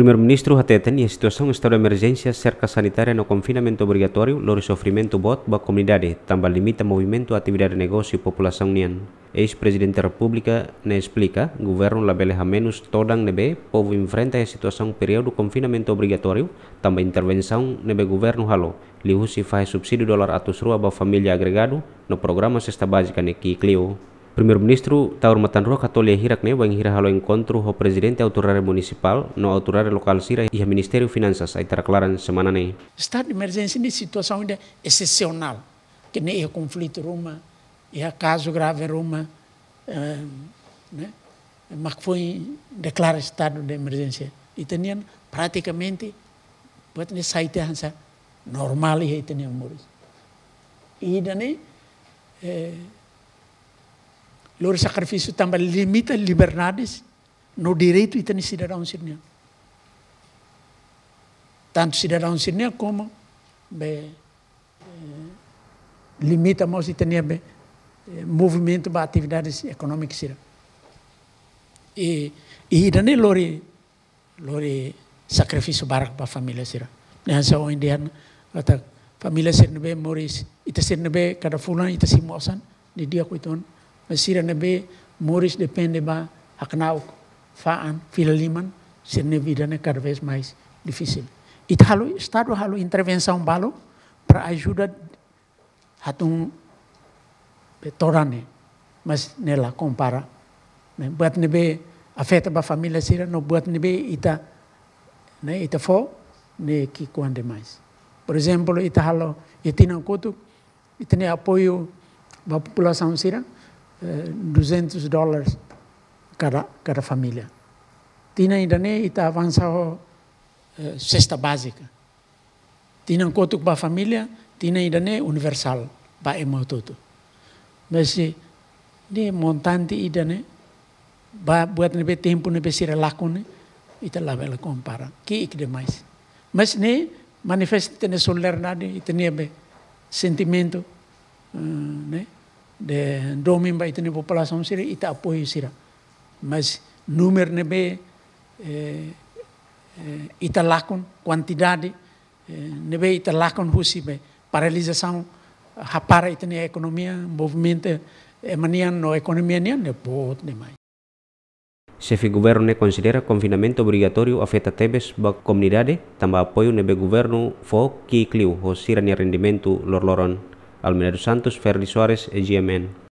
primer ministro atendem a de estado de emergencia cerca sanitaria no confinamento obrigatório, lori sofrimento bot ba comunidade, tamba limita movimento, atividade de negócio e populación nian. Ex-presidente da República ne explica, governo beleja menos todan nebe, povo enfrenta a situação período confinamento obrigatório, tamba intervención nebe governo halo, si fae subsidio dólar atus rua ba familia agregado, no programa cesta básica ne Primeiro-Ministro Taur Matanrua Katolia Hirak ne wang hira halo encontro ho Presidente Autoridade Municipal no Autoridade Local Sira e Ministério Finanças ai taraklaran semana eh, ne. Estado de emergência ni situação ainda excepcional que ne é conflito ruma e é caso grave ruma uh, né? mas que foi declarado estado de emergência e tenian praticamente pode ne saite hansa normal e tenian morris. E dane eh, loro sacrifício também limita liberdades no direito de ter cidadão sirinha. Tanto cidadão sirinha como bem, eh, limita mais de ter bem, eh, movimento para atividades econômicas. E, e também loro, loro sacrifício para a família sirinha. Nessa hora indiana, a família sirinha bem morre, e ter sirinha bem, cada fulano, e ter sirinha moçan, de dia com masira na be Morris depende ba haknauk faan filaliman sirne vida né cada vez mais difícil. E halo estado halo intervenção balo para ajuda hatun torane mas nela compara né buat be afeta ba família sira no buat be ita né ita fo ne que quando mais por exemplo ita halo itina kutu itine apoio ba população sira 200 eh, dólares cada, cada família. Tina Indane está avançando eh, cesta básica. um coto para a família, ainda né? universal para emo tudo. Mas se de montante Indane, né? ba buat nebe tempo nebe sira né? ita tá lá ela compara. Que é demais. Mas ne manifesta tem solidariedade e ita nebe sentimento, uh, né? nde dowmin mbaytini population sira ita appoyi sira mas numére ne eh, eh, ita lakon quantidade eh, ne be ita lakon husi ɓe ha hapara itani economia movimento e eh, manian no economia nian ne pot ne mai Chefe governo considera confinamento obrigatório afeta tebes ba comunidade, tamba apoio nebe governo fo ki ho sira sirani rendimento lor loron. Almenero Santos, Ferdi Soares e GMN.